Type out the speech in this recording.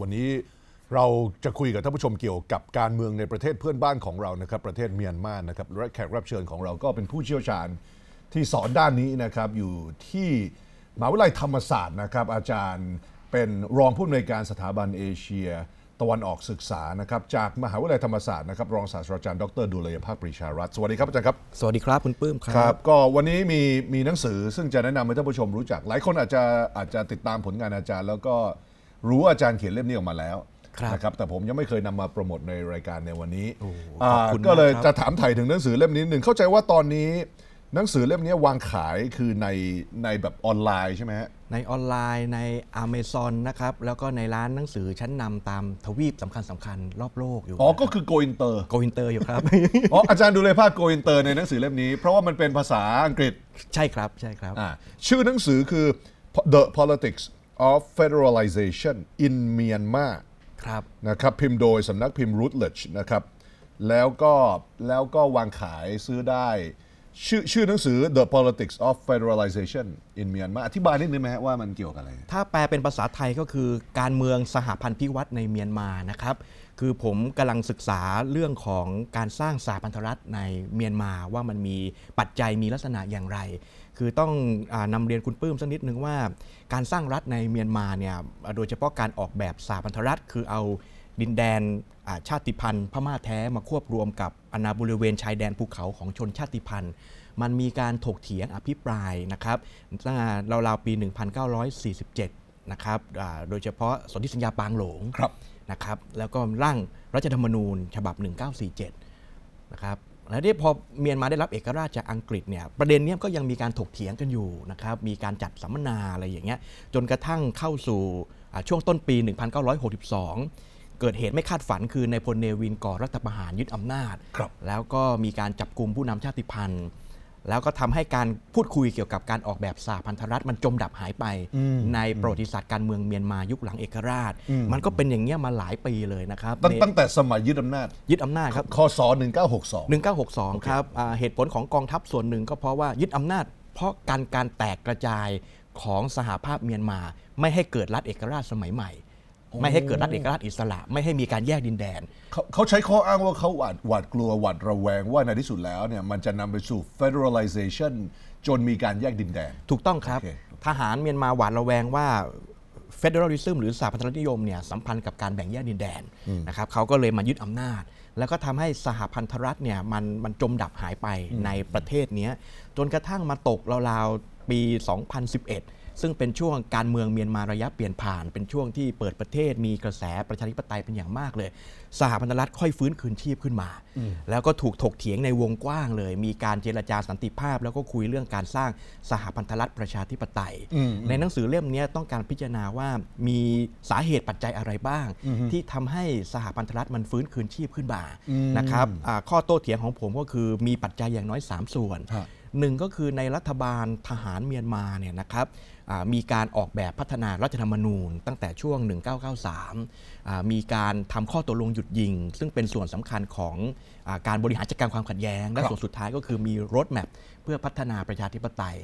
วันนี้เราจะคุยกับท่านผู้ชมเกี่ยวกับการเมืองในประเทศเพื่อนบ้านของเรานะครับ ประเทศเมียนมานะครับและแขกรับเชิญของเราก็เป็นผู้เชี่ยวชาญที่สอนด้านนี้นะครับ อยู่ที่มหาวิทยาลัยธรรมศาสตร์นะครับอาจารย์เป็นรองผู้อำนวยการสถาบันเอเชีย ตะวันออกศึกษานะครับ จาก มหาวิทยาลัยธรรมศาสตร์นะครับรองศาสตราจารย์ดรดุลยภาคปรีชารัตน์สวัสดีครับอาจารย์ครับสวัสดีครับคุณปื้มครับครับก็วันนี้มีมีหนังสือซึ่งจะแนะนำให้ท่านผู้ชมรู้จัก หลายคนอาจจะอาจจะติดตามผลงานอาจารย์ แล้วก็รู้อาจารย์เขียนเล่มนี้ออกมาแล้วนะครับแต่ผมยังไม่เคยนำมาโปรโมทในรายการในวันนี้ก็เลยจะถามไถ่ถึงหนังสือเล่มนี้หนึ่งเข้าใจว่าตอนนี้หนังสือเล่มนี้วางขายคือในในแบบออนไลน์ใช่ไหมฮะในออนไลน์ใน a เม z o n นะครับ แล้วก็ในร้านหนังสือชั้นนำตามทวีปสำคัญสำคัญรอบโลกอยู่ อ๋อ ก็คือโกอินเตอร์โกอินเตอร์อยู่ครับอ๋ออาจารย์ดูเลยภาพโกอินเตอร์ในหนังสือเล่มนี้เพราะว่ามันเป็นภาษาอังกฤษใช่ครับใช่ครับชื่อหนังสือคือ The Politics of Federalization in Myanmar ครับ นะครับพิมพ์โดยสำนักพิมพ์ Routledge นะครับ แล้วก็แล้วก็วางขายซื้อได้ ชื่อชื่อหนังสือ The Politics of Federalization in Myanmar อธิบายนิดนึงไหมว่ามันเกี่ยวกับอะไร ถ้าแปลเป็นภาษาไทยก็คือการเมืองสหพันธ์พิวัตรในเมียนมานะครับ คือผมกำลังศึกษาเรื่องของการสร้างสหพันธรัฐในเมียนมาว่ามันมีปัจจัยมีลักษณะอย่างไรคือต้องอนำเรียนคุณปื้มสักนิดนึงว่าการสร้างรัฐในเมียนมาเนี่ยโดยเฉพาะการออกแบบสาพันธรัฐ คือเอาดินแดนชาติพันธุ์พม่าแท้มาควบรวมกับอนาบริเวณชายแดนภูเขาของชนชาติพันธุ์ มันมีการถกเถียงอภิปรายนะครับตั้งแต่ราวๆ ปี 1947 นะครับโดยเฉพาะสนธิสัญญาปางหลงนะครับ แล้วก็ร่างรัฐธรรมนูญฉบับ 1947 นะครับแล้วี่พอเมียนมาได้รับเอกราชจากอังกฤษเนี่ยประเด็นนี้ก็ยังมีการถกเถียงกันอยู่นะครับมีการจัดสัมมนาอะไรอย่างเงี้ยจนกระทั่งเข้าสู่ช่วงต้นปี 1962 เกิดเหตุไม่คาดฝันคือในพลเนวินก่อรัฐประหารยึดอำนาจ แล้วก็มีการจับกลุ่มผู้นำชาติพันธุ์แล้วก็ทำให้การพูดคุยเกี่ยวกับการออกแบบสาพันธรัฐมันจมดับหายไปในประวัติศาสตร์การเมืองเมียนมายุคหลังเอกราช มันก็เป็นอย่างเงี้ยมาหลายปีเลยนะครับ ตั้งแต่สมัยยึดอานาจยึดอำนาจครับคศ1962 1962 ครับเหตุผลของกองทัพส่วนหนึ่งก็เพราะว่ายึดอำนาจเพราะการการแตกกระจายของสหภาพเมียนมา ไม่ให้เกิดรัฐเอกราชสมัยใหม่ไม่ให้เกิดรัฐเอกราชอิสระไม่ให้มีการแยกดินแดนเขาเขาใช้ข้ออ้างว่าเขาหวาดหวาดกลัวหวาดระแวงว่าในที่สุดแล้วเนี่ยมันจะนำไปสู่ federalization จนมีการแยกดินแดนถูกต้องครับ okay. ทหารเมียนมาหวาดระแวงว่า Federalism หรือสหพันธรัฐนิยมเนี่ยสัมพันธ์กับการแบ่งแยกดินแดนนะครับเขาก็เลยมายึดอำนาจ แล้วก็ทำให้สหพันธรัฐเนี่ยมันมันจมดับหายไปในประเทศนี้จนกระทั่งมาตกราวๆปี 2011 ซึ่งเป็นช่วงการเมืองเมียนมาระยะเปลี่ยนผ่านเป็นช่วงที่เปิดประเทศมีกระแสประชาธิปไตยเป็นอย่างมากเลย สหพันธรัฐค่อยฟื้นคืนชีพขึ้นมา แล้วก็ถูกถกเถียงในวงกว้างเลย มีการเจรจาสันติภาพแล้วก็คุยเรื่องการสร้างสหพันธรัฐประชาธิปไตย ในหนังสือเล่มนี้ต้องการพิจารณาว่ามีสาเหตุปัจจัยอะไรบ้าง ที่ทำให้สหพันธรัฐมันฟื้นคืนชีพขึ้นมานะครับข้อโต้เถียงของผมก็คือมีปัจจัยอย่างน้อย 3 ส่วนหนึ่งก็คือในรัฐบาลทหารเมียนมาเนี่ยนะครับมีการออกแบบพัฒนารัฐธรรมนูญ ตั้งแต่ช่วง 1993 มีการทำข้อตกลงหยุดยิง ซึ่งเป็นส่วนสำคัญของอการบริหารจัดการความขัดแย้งและส่วนสุดท้ายก็คือมีรถแมพเพื่อพัฒนาประชาธิปไตย